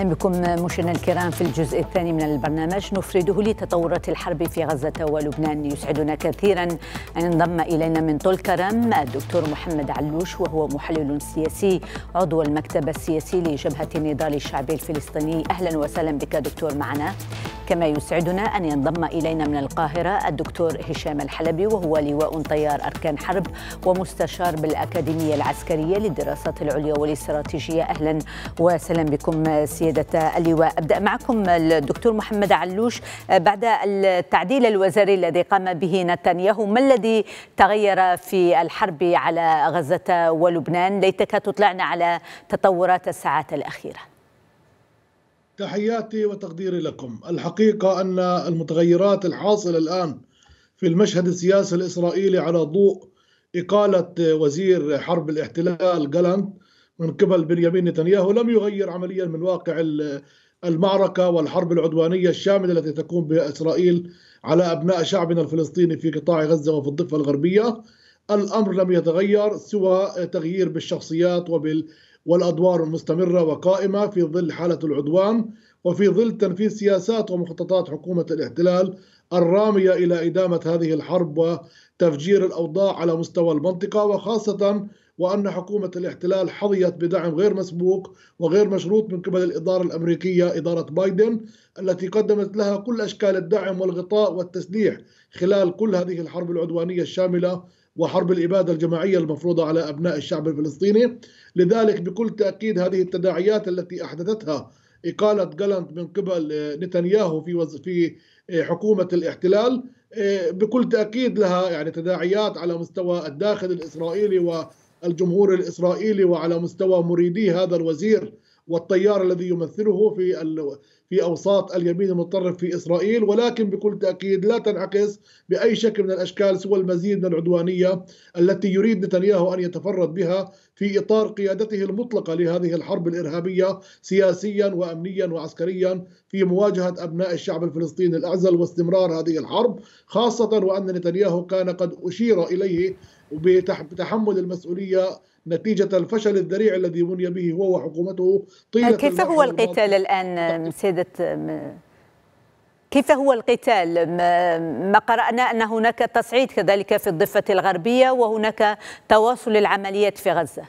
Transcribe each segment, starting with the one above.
أهلا بكم مشاهدينا الكرام في الجزء الثاني من البرنامج نفرده لتطورات الحرب في غزة ولبنان يسعدنا كثيرا أن انضم إلينا من طول كرم الدكتور محمد علوش وهو محلل سياسي عضو المكتب السياسي لجبهة النضال الشعبي الفلسطيني أهلا وسهلا بك دكتور معنا كما يسعدنا أن ينضم إلينا من القاهرة الدكتور هشام الحلبي وهو لواء طيار أركان حرب ومستشار بالأكاديمية العسكرية للدراسات العليا والاستراتيجية أهلا وسهلا بكم سياسي سيدة اللواء أبدأ معكم الدكتور محمد علوش آه، بعد التعديل الوزاري الذي قام به نتنياهو ما الذي تغير في الحرب على غزة ولبنان ليتك تطلعنا على تطورات الساعات الأخيرة تحياتي وتقديري لكم الحقيقة أن المتغيرات الحاصلة الآن في المشهد السياسي الإسرائيلي على ضوء إقالة وزير حرب الاحتلال جالانت من قبل بنيامين نتنياهو لم يغير عمليا من واقع المعركة والحرب العدوانية الشاملة التي تقوم بها إسرائيل على أبناء شعبنا الفلسطيني في قطاع غزة وفي الضفة الغربية الأمر لم يتغير سوى تغيير بالشخصيات وبال والأدوار المستمرة وقائمة في ظل حالة العدوان وفي ظل تنفيذ سياسات ومخططات حكومة الاحتلال الرامية إلى إدامة هذه الحرب وتفجير الأوضاع على مستوى المنطقة وخاصة وأن حكومة الاحتلال حظيت بدعم غير مسبوق وغير مشروط من قبل الإدارة الأمريكية إدارة بايدن التي قدمت لها كل أشكال الدعم والغطاء والتسليح خلال كل هذه الحرب العدوانية الشاملة وحرب الإبادة الجماعية المفروضة على أبناء الشعب الفلسطيني لذلك بكل تأكيد هذه التداعيات التي أحدثتها إقالة جالنت من قبل آه، نتنياهو في في آه، حكومة الاحتلال آه، بكل تأكيد لها يعني تداعيات على مستوى الداخل الإسرائيلي الجمهور الإسرائيلي وعلى مستوى مريدي هذا الوزير والتيار الذي يمثله في في اوساط اليمين المتطرف في اسرائيل ولكن بكل تاكيد لا تنعكس باي شكل من الاشكال سوى المزيد من العدوانيه التي يريد نتنياهو ان يتفرد بها في اطار قيادته المطلقه لهذه الحرب الارهابيه سياسيا وامنيا وعسكريا في مواجهه ابناء الشعب الفلسطيني الاعزل واستمرار هذه الحرب خاصه وان نتنياهو كان قد اشير اليه بتحمل المسؤوليه نتيجة الفشل الذريع الذي بني به آه، هو وحكومته نعم. طيلة كيف هو القتال الآن سيدة كيف هو القتال ما قرأنا أن هناك تصعيد كذلك في الضفة الغربية وهناك تواصل العمليات في غزة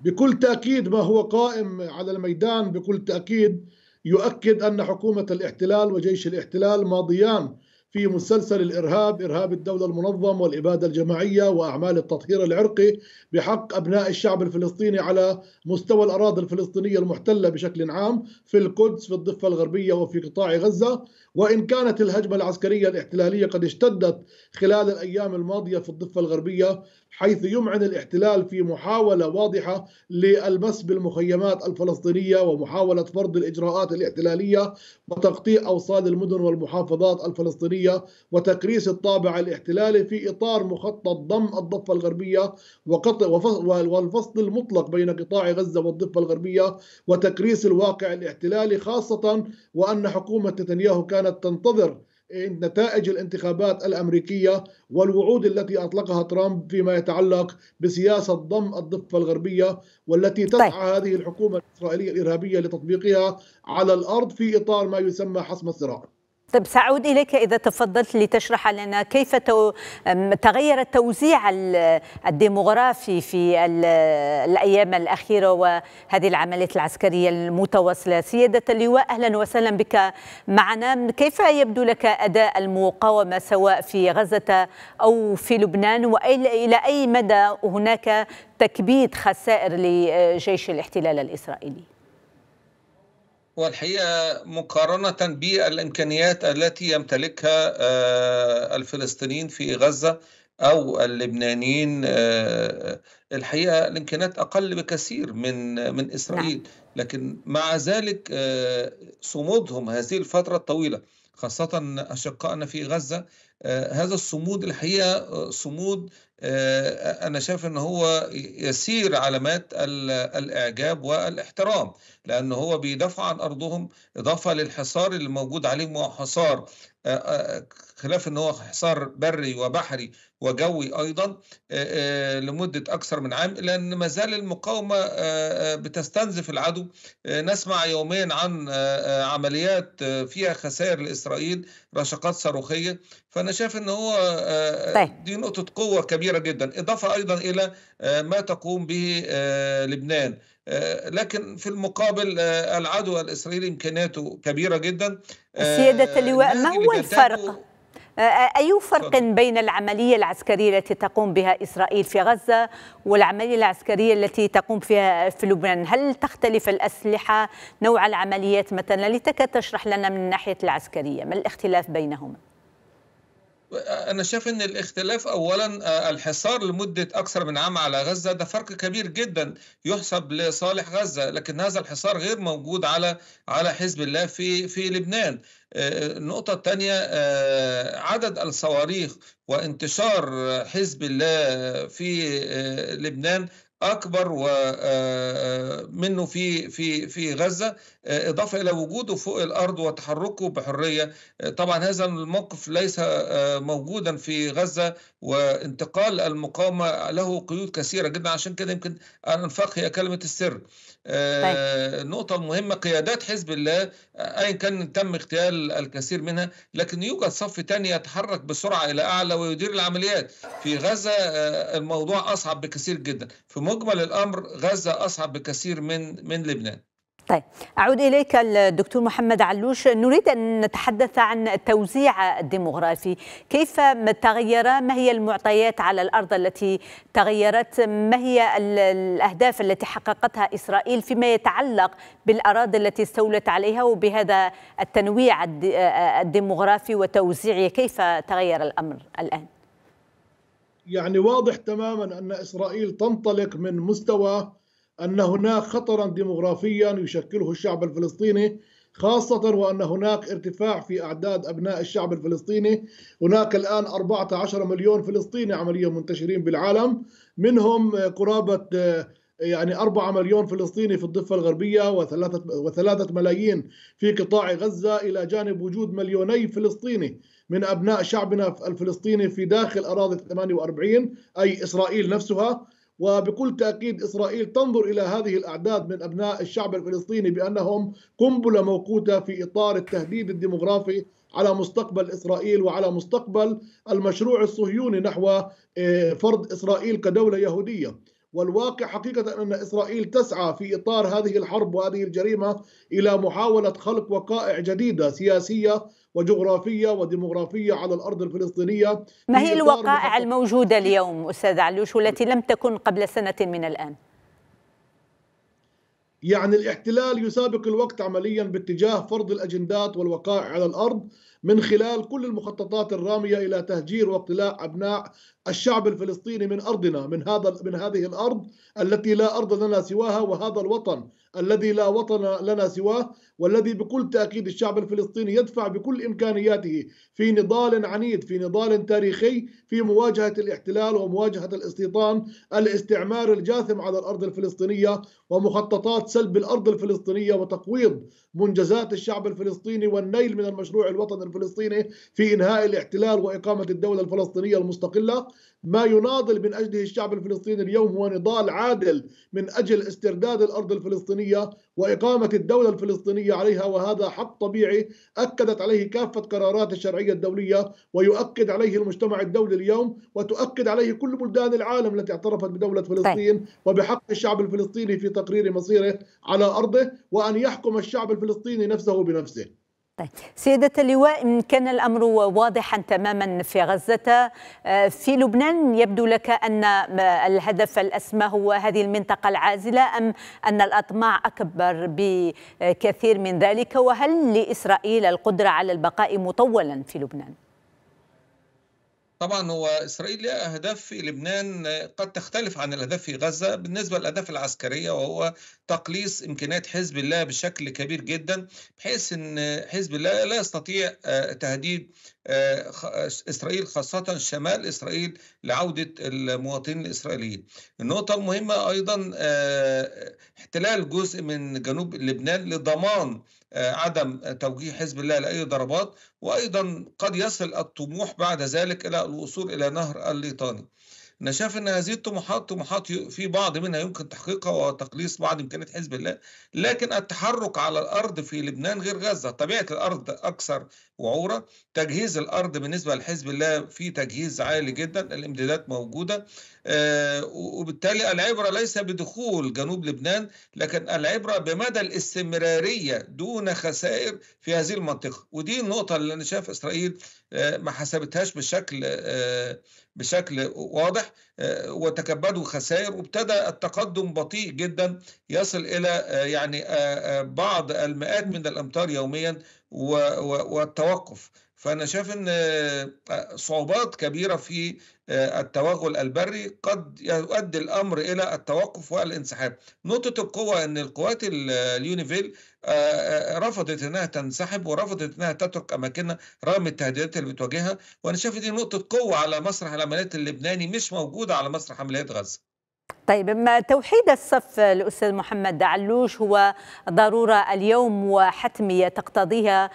بكل تأكيد ما هو قائم على الميدان بكل تأكيد يؤكد أن حكومة الاحتلال وجيش الاحتلال ماضيان في مسلسل الارهاب ارهاب الدوله المنظم والاباده الجماعيه واعمال التطهير العرقي بحق ابناء الشعب الفلسطيني على مستوى الاراضي الفلسطينيه المحتله بشكل عام في القدس في الضفه الغربيه وفي قطاع غزه وان كانت الهجمه العسكريه الاحتلاليه قد اشتدت خلال الايام الماضيه في الضفه الغربيه حيث يمعن الاحتلال في محاولة واضحة للمس بالمخيمات الفلسطينية ومحاولة فرض الإجراءات الاحتلالية وتغطية أوصال المدن والمحافظات الفلسطينية وتكريس الطابع الاحتلالي في إطار مخطط ضم الضفة الغربية وقطع والفصل المطلق بين قطاع غزة والضفة الغربية وتكريس الواقع الاحتلالي خاصة وأن حكومة نتنياهو كانت تنتظر نتائج الانتخابات الامريكيه والوعود التي اطلقها ترامب فيما يتعلق بسياسه ضم الضفه الغربيه والتي تسعى طيب. هذه الحكومه الاسرائيليه الارهابيه لتطبيقها على الارض في اطار ما يسمى حسم الصراع. طب سأعود إليك إذا تفضلت لتشرح لنا كيف تغير التوزيع الديموغرافي في الأيام الأخيرة وهذه العمليات العسكرية المتواصلة سيادة اللواء أهلا وسهلا بك معنا كيف يبدو لك أداء المقاومة سواء في غزة أو في لبنان وإلى أي مدى هناك تكبيد خسائر لجيش الاحتلال الإسرائيلي والحقيقه مقارنه بالامكانيات التي يمتلكها آه، الفلسطينيين في غزه او اللبنانيين آه، آه، الحقيقه الامكانيات اقل بكثير من من اسرائيل نعم. لكن مع ذلك صمودهم هذه الفتره الطويله خاصه اشقائنا في غزه هذا الصمود الحقيقه صمود آه، أنا شايف أن هو يسير علامات الإعجاب والاحترام لأن هو بيدافع عن أرضهم إضافة للحصار اللي موجود عليهم وهو حصار آه، آه، خلاف ان هو حصار بري وبحري وجوي ايضا لمده اكثر من عام لان ما زال المقاومه بتستنزف العدو نسمع يوميا عن عمليات فيها خسائر لاسرائيل رشقات صاروخيه فانا شايف ان هو طيب. دي نقطه قوه كبيره كبيرة جدا إضافة أيضا إلى آه، ما تقوم به آه، لبنان آه، لكن في المقابل العدو الإسرائيلي إمكاناته كبيرة جدا سيادة اللواء ما هو الفرق؟ أي فرق بين العملية العسكرية التي تقوم بها إسرائيل في غزة والعملية العسكرية التي تقوم فيها في لبنان هل تختلف الأسلحة نوع العمليات مثلا لتك تشرح لنا من الناحية العسكرية ما الاختلاف بينهما انا شايف ان الاختلاف اولا آه، الحصار لمده اكثر من عام على غزه ده فرق كبير جدا يحسب لصالح غزه لكن هذا الحصار غير موجود على على حزب الله في في لبنان آه، النقطة الثانية آه، عدد الصواريخ وانتشار حزب الله في لبنان اكبر آه، آه، منه في في في غزه آه، اضافه الى وجوده فوق الارض وتحركه بحريه طبعا هذا الموقف ليس موجودا في غزه وانتقال المقاومه له قيود كثيره جدا عشان كده يمكن الانفاق هي كلمه السر طيب. النقطه المهمه قيادات حزب الله ايا كان تم اغتيال الكثير منها لكن يوجد صف ثاني يتحرك بسرعه الى اعلى ويدير العمليات في غزه الموضوع اصعب بكثير جدا في مجمل الامر غزه اصعب بكثير من من لبنان طيب أعود إليك الدكتور محمد علوش نريد أن نتحدث عن التوزيع الديموغرافي، كيف تغير ما هي المعطيات على الأرض التي تغيرت ما هي الأهداف التي حققتها إسرائيل فيما يتعلق بالأراضي التي استولت عليها وبهذا التنويع الديموغرافي وتوزيعه كيف تغير الأمر الآن يعني واضح تماما أن إسرائيل تنطلق من مستوى أن هناك خطرا ديمغرافيا يشكله الشعب الفلسطيني خاصة وأن هناك ارتفاع في أعداد أبناء الشعب الفلسطيني هناك الآن 14 مليون فلسطيني عمليا منتشرين بالعالم منهم قرابة يعني 4 مليون فلسطيني في الضفة الغربية وثلاثة, وثلاثة ملايين في قطاع غزة إلى جانب وجود مليوني فلسطيني من أبناء شعبنا الفلسطيني في داخل أراضي 48 أي إسرائيل نفسها وبكل تأكيد إسرائيل تنظر إلى هذه الأعداد من أبناء الشعب الفلسطيني بأنهم قنبلة موقوتة في إطار التهديد الديمغرافي على مستقبل إسرائيل وعلى مستقبل المشروع الصهيوني نحو آه، فرض إسرائيل كدولة يهودية والواقع حقيقة أن إسرائيل تسعى في إطار هذه الحرب وهذه الجريمة إلى محاولة خلق وقائع جديدة سياسية وجغرافية وديموغرافية على الأرض الفلسطينية ما هي الوقائع الموجودة اليوم أستاذ علوش والتي لم تكن قبل سنة من الآن؟ يعني الاحتلال يسابق الوقت عمليا باتجاه فرض الاجندات والوقائع على الارض من خلال كل المخططات الرامية إلى تهجير واقتلاع أبناء الشعب الفلسطيني من أرضنا من هذا من هذه الأرض التي لا أرض لنا سواها وهذا الوطن الذي لا وطن لنا سواه والذي بكل تأكيد الشعب الفلسطيني يدفع بكل إمكانياته في نضال عنيد في نضال تاريخي في مواجهة الاحتلال ومواجهة الاستيطان الاستعمار الجاثم على الأرض الفلسطينية ومخططات سلب الأرض الفلسطينية وتقويض منجزات الشعب الفلسطيني والنيل من المشروع الوطني الفلسطيني في إنهاء الاحتلال وإقامة الدولة الفلسطينية المستقلة ما يناضل من أجله الشعب الفلسطيني اليوم هو نضال عادل من أجل استرداد الأرض الفلسطينية وإقامة الدولة الفلسطينية عليها وهذا حق طبيعي أكدت عليه كافة قرارات الشرعية الدولية ويؤكد عليه المجتمع الدولي اليوم وتؤكد عليه كل بلدان العالم التي اعترفت بدولة طيب. فلسطين وبحق الشعب الفلسطيني في تقرير مصيره على أرضه وأن يحكم الشعب الفلسطيني نفسه بنفسه طيب سيدة اللواء إن كان الأمر واضحا تماما في غزة آه، في لبنان يبدو لك أن الهدف الأسمى هو هذه المنطقة العازلة أم أن الأطماع أكبر بكثير من ذلك وهل لإسرائيل القدرة على البقاء مطولا في لبنان؟ طبعا هو اسرائيل لها اهداف في لبنان قد تختلف عن الاهداف في غزه بالنسبه للاهداف العسكريه وهو تقليص امكانيات حزب الله بشكل كبير جدا بحيث ان حزب الله لا يستطيع آه، تهديد آه، آه، اسرائيل خاصه شمال اسرائيل لعوده المواطنين الاسرائيليين. النقطه المهمه ايضا آه، احتلال جزء من جنوب لبنان لضمان عدم توجيه حزب الله لاي ضربات وايضا قد يصل الطموح بعد ذلك الى الوصول الى نهر الليطاني. انا شايف ان هذه الطموحات طموحات في بعض منها يمكن تحقيقها وتقليص بعض امكانيات حزب الله لكن التحرك على الارض في لبنان غير غزه طبيعه الارض اكثر وعوره تجهيز الارض بالنسبه لحزب الله في تجهيز عالي جدا الامدادات موجوده آه، وبالتالي العبره ليس بدخول جنوب لبنان لكن العبره بمدى الاستمراريه دون خسائر في هذه المنطقه ودي النقطه اللي انا شايف اسرائيل آه، ما حسبتهاش بشكل آه، بشكل واضح وتكبدوا خسائر وابتدى التقدم بطيء جدا يصل الى يعني بعض المئات من الامتار يوميا والتوقف فأنا شايف أن آه، صعوبات كبيرة في آه، التوغل البري قد يؤدي الأمر إلى التوقف والانسحاب نقطة القوة أن القوات اليونيفيل آه، رفضت أنها تنسحب ورفضت أنها تترك أماكنها رغم التهديدات اللي بتواجهها وأنا شايف دي نقطة قوة على مسرح العمليات اللبناني مش موجودة على مسرح عمليات غزة طيب ما توحيد الصف الاستاذ محمد علوش هو ضروره اليوم وحتميه تقتضيها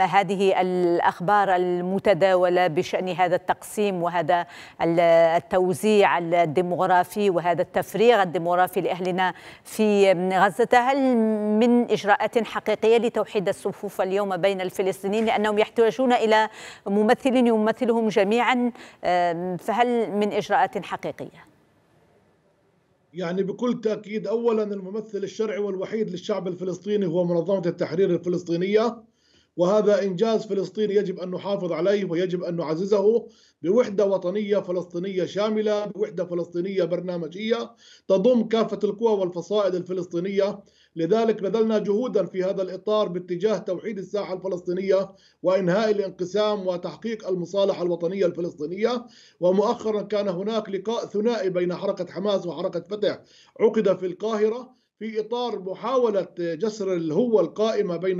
هذه الاخبار المتداوله بشان هذا التقسيم وهذا التوزيع الديموغرافي وهذا التفريغ الديموغرافي لاهلنا في غزه هل من اجراءات حقيقيه لتوحيد الصفوف اليوم بين الفلسطينيين لانهم يحتاجون الى ممثل يمثلهم جميعا فهل من اجراءات حقيقيه؟ يعني بكل تأكيد أولا الممثل الشرعي والوحيد للشعب الفلسطيني هو منظمة التحرير الفلسطينية وهذا إنجاز فلسطيني يجب أن نحافظ عليه ويجب أن نعززه بوحدة وطنية فلسطينية شاملة بوحدة فلسطينية برنامجية تضم كافة القوى والفصائل الفلسطينية لذلك بذلنا جهودا في هذا الإطار باتجاه توحيد الساحة الفلسطينية وإنهاء الانقسام وتحقيق المصالحة الوطنية الفلسطينية ومؤخرا كان هناك لقاء ثنائي بين حركة حماس وحركة فتح عقد في القاهرة في اطار محاوله جسر الهوه القائمه بين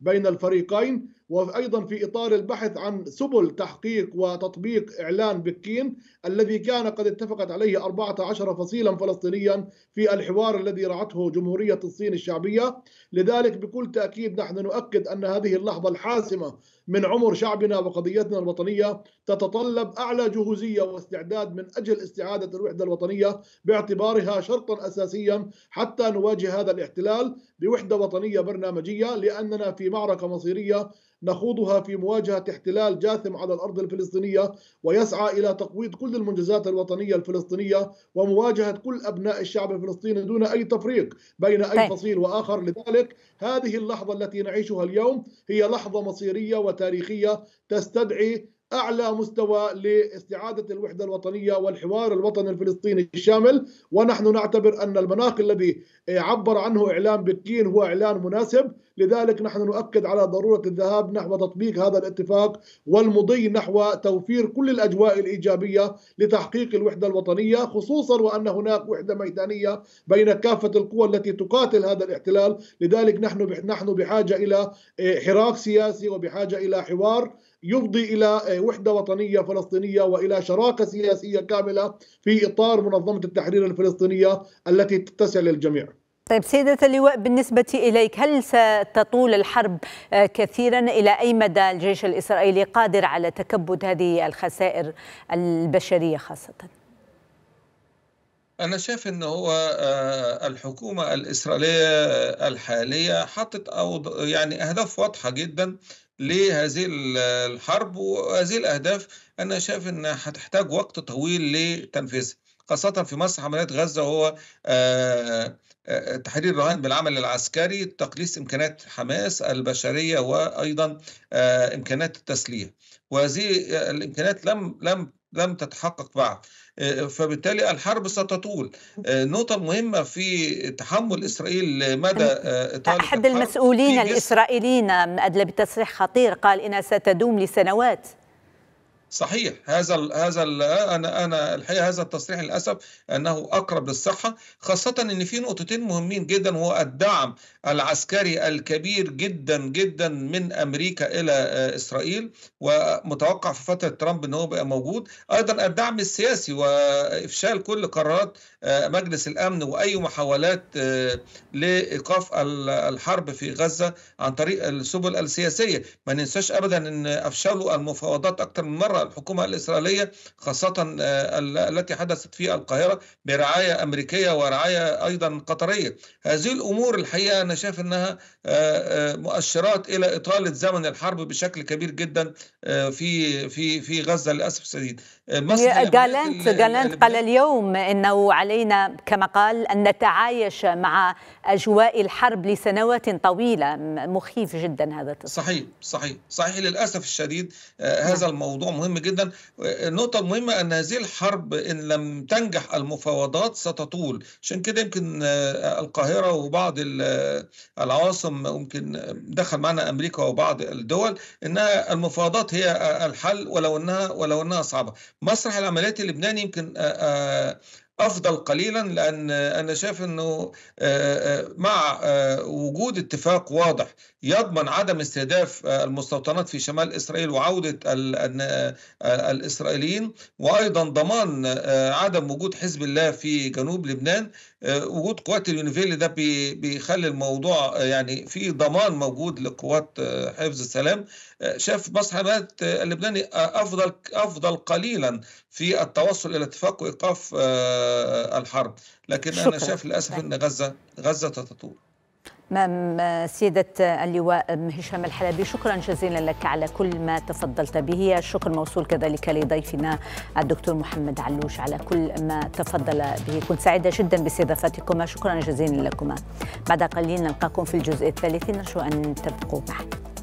بين الفريقين وايضا في اطار البحث عن سبل تحقيق وتطبيق اعلان بكين الذي كان قد اتفقت عليه 14 فصيلا فلسطينيا في الحوار الذي رعته جمهوريه الصين الشعبيه، لذلك بكل تاكيد نحن نؤكد ان هذه اللحظه الحاسمه من عمر شعبنا وقضيتنا الوطنيه تتطلب اعلى جهوزيه واستعداد من اجل استعاده الوحده الوطنيه باعتبارها شرطا اساسيا حتى نواجه هذا الاحتلال بوحده وطنيه برنامجيه لاننا في معركه مصيريه نخوضها في مواجهة احتلال جاثم على الأرض الفلسطينية ويسعى إلى تقويض كل المنجزات الوطنية الفلسطينية ومواجهة كل أبناء الشعب الفلسطيني دون أي تفريق بين أي طيب. فصيل وآخر لذلك هذه اللحظة التي نعيشها اليوم هي لحظة مصيرية وتاريخية تستدعي أعلى مستوى لاستعادة الوحدة الوطنية والحوار الوطني الفلسطيني الشامل ونحن نعتبر أن المناخ الذي عبر عنه إعلان بكين هو إعلان مناسب لذلك نحن نؤكد على ضرورة الذهاب نحو تطبيق هذا الاتفاق والمضي نحو توفير كل الأجواء الإيجابية لتحقيق الوحدة الوطنية خصوصا وأن هناك وحدة ميدانية بين كافة القوى التي تقاتل هذا الاحتلال لذلك نحن نحن بحاجة إلى إيه، حراك سياسي وبحاجة إلى حوار يفضي إلى آه، وحدة وطنية فلسطينية وإلى شراكة سياسية كاملة في إطار منظمة التحرير الفلسطينية التي تتسع للجميع طيب سيدة اللواء بالنسبة إليك هل ستطول الحرب آه، كثيرا إلى أي مدى الجيش الإسرائيلي قادر على تكبد هذه الخسائر البشرية خاصةً؟ أنا شايف إن هو آه، الحكومة الإسرائيلية الحالية حطت أو يعني أهداف واضحة جدا لهذه الحرب وهذه الأهداف أنا شايف أن هتحتاج وقت طويل لتنفيذها خاصة في مصر عمليات غزة هو آه، آه، آه، تحرير الرهائن بالعمل العسكري تقليص إمكانات حماس البشرية وأيضا إمكانات التسلية وهذه الإمكانات لم لم لم تتحقق بعد آه، فبالتالي الحرب ستطول آه، النقطة المهمة في تحمل إسرائيل مدى آه، أحد المسؤولين الإسرائيليين أدلى بتصريح خطير قال إنها ستدوم لسنوات صحيح هذا الـ هذا الـ انا انا الحقيقه هذا التصريح للاسف انه اقرب للصحه خاصه ان في نقطتين مهمين جدا وهو الدعم العسكري الكبير جدا جدا من امريكا الى آه، اسرائيل ومتوقع في فتره ترامب ان هو بقى موجود ايضا الدعم السياسي وافشال كل قرارات آه، مجلس الامن واي محاولات آه، لايقاف الحرب في غزه عن طريق السبل السياسيه ما ننساش ابدا ان افشلوا المفاوضات اكثر من مره الحكومة الإسرائيلية خاصة آه، التي حدثت في القاهرة برعاية أمريكية ورعاية أيضا قطرية هذه الأمور الحقيقة أنا شايف أنها آه، آه، مؤشرات إلى إطالة زمن الحرب بشكل كبير جدا في في في غزة للأسف الشديد جالانت جالانت قال اليوم أنه علينا كما قال أن نتعايش مع أجواء الحرب لسنوات طويلة مخيف جدا هذا التصفيق. صحيح صحيح صحيح للأسف الشديد نعم. هذا الموضوع مهم مهم جدا النقطة المهمة أن هذه الحرب إن لم تنجح المفاوضات ستطول عشان كده يمكن آه، القاهرة وبعض آه، العواصم ممكن آه، دخل معنا أمريكا وبعض الدول أنها المفاوضات هي الحل ولو أنها ولو أنها صعبة مسرح العمليات اللبناني يمكن افضل قليلا لان انا شايف انه مع وجود اتفاق واضح يضمن عدم استهداف آه، المستوطنات في شمال إسرائيل وعودة آه، الإسرائيليين وأيضا ضمان آه، عدم وجود حزب الله في جنوب لبنان وجود قوات اليونيفيل ده بيخلي الموضوع يعني في ضمان موجود لقوات حفظ السلام شاف مصلحة اللبناني أفضل أفضل قليلا في التوصل إلى اتفاق وإيقاف الحرب لكن شكرا. أنا شاف للأسف أن غزة غزة تتطور مام سيدة اللواء هشام الحلبي شكرا جزيلا لك على كل ما تفضلت به الشكر موصول كذلك لضيفنا الدكتور محمد علوش على كل ما تفضل به كنت سعيدة جدا باستضافتكما شكرا جزيلا لكما بعد قليل نلقاكم في الجزء الثالث نرجو أن تبقوا معنا